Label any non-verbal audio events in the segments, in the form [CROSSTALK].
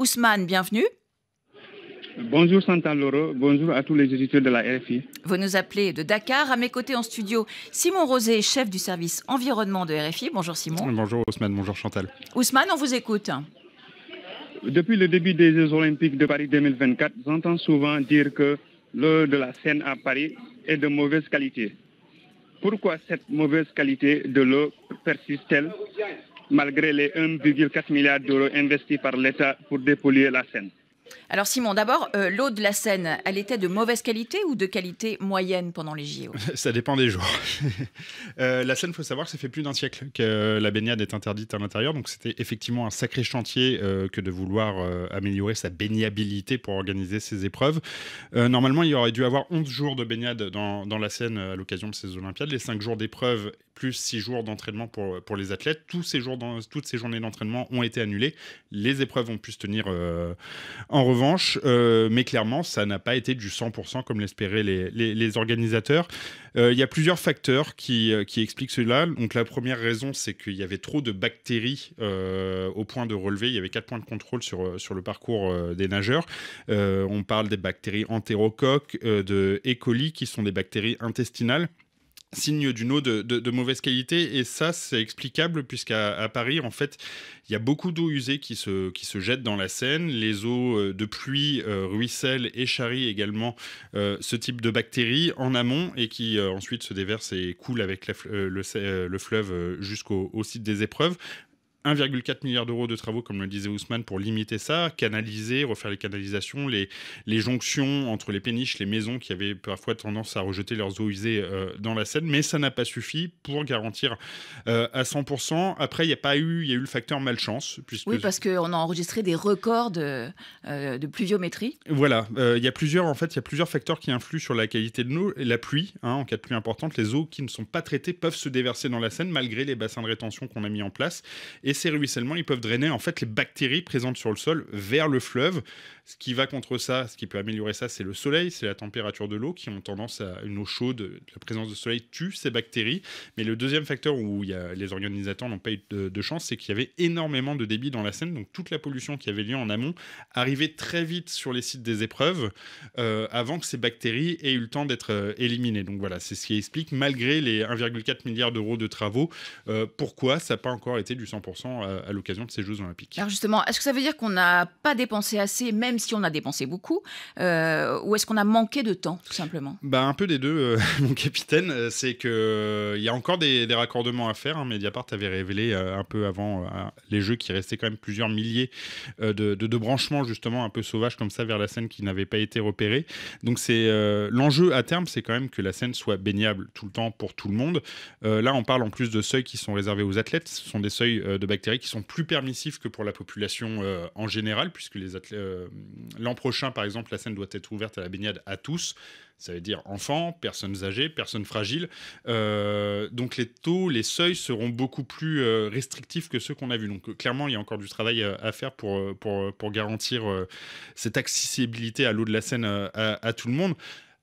Ousmane, bienvenue. Bonjour Chantal Loro, bonjour à tous les éditeurs de la RFI. Vous nous appelez de Dakar. À mes côtés en studio, Simon Rosé, chef du service environnement de RFI. Bonjour Simon. Bonjour Ousmane, bonjour Chantal. Ousmane, on vous écoute. Depuis le début des Jeux Olympiques de Paris 2024, j'entends souvent dire que l'eau de la Seine à Paris est de mauvaise qualité. Pourquoi cette mauvaise qualité de l'eau persiste-t-elle malgré les 1,4 milliard d'euros investis par l'État pour dépolluer la Seine. Alors Simon, d'abord, euh, l'eau de la Seine, elle était de mauvaise qualité ou de qualité moyenne pendant les JO [LAUGHS] Ça dépend des jours. [LAUGHS] Euh, la Seine, il faut savoir que ça fait plus d'un siècle que la baignade est interdite à l'intérieur, donc c'était effectivement un sacré chantier euh, que de vouloir améliorer sa baignabilité pour organiser ces épreuves. normalement, il y aurait dû avoir 11 jours de baignade dans, la Seine à l'occasion de ces Olympiades, les 5 jours d'épreuves plus 6 jours d'entraînement pour, les athlètes. Tous ces jours toutes ces journées d'entraînement ont été annulées. Les épreuves ont pu se tenir en en revanche, euh, mais clairement, ça n'a pas été du 100% comme l'espéraient les, organisateurs. Il euh, y a plusieurs facteurs euh, qui, expliquent cela. Donc la première raison, c'est qu'il y avait trop de bactéries au point de relever. Il y avait quatre points de contrôle sur, sur le parcours des nageurs. on parle des bactéries entérocoques, de E. coli, qui sont des bactéries intestinales signe d'une eau de, mauvaise qualité et ça c'est explicable puisqu'à à Paris en fait il y a beaucoup d'eau usée qui se, qui se jette dans la Seine les eaux euh, de pluie euh, ruissellent et charrient également euh, ce type de bactéries en amont et qui ensuite se déversent et coulent avec le, fleuve jusqu'au site des épreuves 1,4 milliard d'euros de travaux, comme le disait Ousmane, pour limiter ça, canaliser, refaire les canalisations, les, les jonctions entre les péniches, les maisons qui avaient parfois tendance à rejeter leurs eaux usées euh, dans la Seine, mais ça n'a pas suffi pour garantir euh, à 100%. Après, il n'y a pas eu, il y a eu le facteur malchance. Puisque... Oui, parce qu'on a enregistré des records de, euh, pluviométrie. Voilà, il y a plusieurs, en fait, il y a plusieurs facteurs qui influent sur la qualité de l'eau. La pluie, hein, en cas de pluie importante, les eaux qui ne sont pas traitées peuvent se déverser dans la Seine malgré les bassins de rétention qu'on a mis en place. Et et ces ruissellements, ils peuvent drainer en fait les bactéries présentes sur le sol vers le fleuve. Ce qui va contre ça, ce qui peut améliorer ça, c'est le soleil, c'est la température de l'eau qui ont tendance à une eau chaude. La présence de soleil tue ces bactéries. Mais le deuxième facteur où les organisateurs n'ont pas eu de, chance, c'est qu'il y avait énormément de débit dans la Seine. Donc toute la pollution qui avait lieu en amont arrivait très vite sur les sites des épreuves euh, avant que ces bactéries aient eu le temps d'être euh, éliminées. Donc voilà, c'est ce qui explique, malgré les 1,4 milliard d'euros de travaux, euh, pourquoi ça n'a pas encore été du 100% à, l'occasion de ces Jeux Olympiques. Alors justement, est-ce que ça veut dire qu'on n'a pas dépensé assez, même si on a dépensé beaucoup, euh, ou est-ce qu'on a manqué de temps, tout simplement bah, Un peu des deux, euh, [LAUGHS] mon capitaine. Euh, c'est qu'il y a encore des, raccordements à faire. Hein. Mediapart avait révélé un peu avant les Jeux qu'il restait quand même plusieurs milliers de, de, branchements, justement, un peu sauvages comme ça, vers la scène qui n'avaient pas été repérés. Donc c'est l'enjeu à terme, c'est quand même que la scène soit baignable tout le temps pour tout le monde. là, on parle en plus de seuils qui sont réservés aux athlètes. Ce sont des seuils de bactéries qui sont plus permissifs que pour la population euh, en général, puisque euh, l'an prochain, par exemple, la Seine doit être ouverte à la baignade à tous. Ça veut dire enfants, personnes âgées, personnes fragiles. Euh, donc les taux, les seuils seront beaucoup plus restrictifs que ceux qu'on a vus. Donc clairement, il y a encore du travail à faire pour, pour, garantir cette accessibilité à l'eau de la Seine à tout le monde.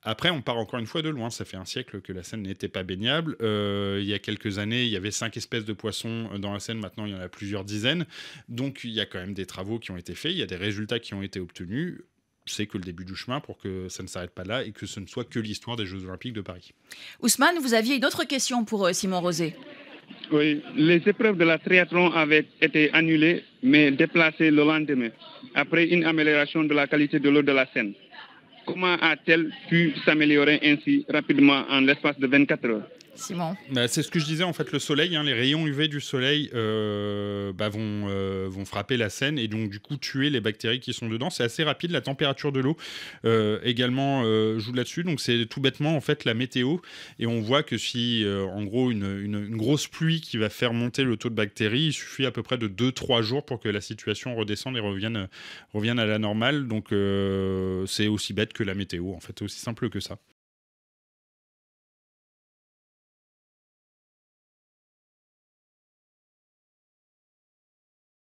Après, on part encore une fois de loin. Ça fait un siècle que la Seine n'était pas baignable. Euh, il y a quelques années, il y avait cinq espèces de poissons euh, dans la Seine. Maintenant, il y en a plusieurs dizaines. Donc, il y a quand même des travaux qui ont été faits. Il y a des résultats qui ont été obtenus c'est que le début du chemin pour que ça ne s'arrête pas là et que ce ne soit que l'histoire des Jeux Olympiques de Paris. Ousmane, vous aviez une autre question pour euh, Simon Rosé. Oui, les épreuves de la triathlon avaient été annulées mais déplacées le lendemain après une amélioration de la qualité de l'eau de la Seine. Comment a-t-elle pu s'améliorer ainsi rapidement en l'espace de 24 heures bah, c'est ce que je disais, en fait, le soleil, hein, les rayons UV du soleil euh, bah, vont, euh, vont frapper la scène et donc, du coup, tuer les bactéries qui sont dedans. C'est assez rapide, la température de l'eau euh, également joue là-dessus. Donc, c'est tout bêtement, en fait, la météo. Et on voit que si, en gros, une, grosse pluie qui va faire monter le taux de bactéries, il suffit à peu près de 2-3 jours pour que la situation redescende et revienne, revienne à la normale. Donc, c'est aussi bête que la météo, en fait, aussi simple que ça.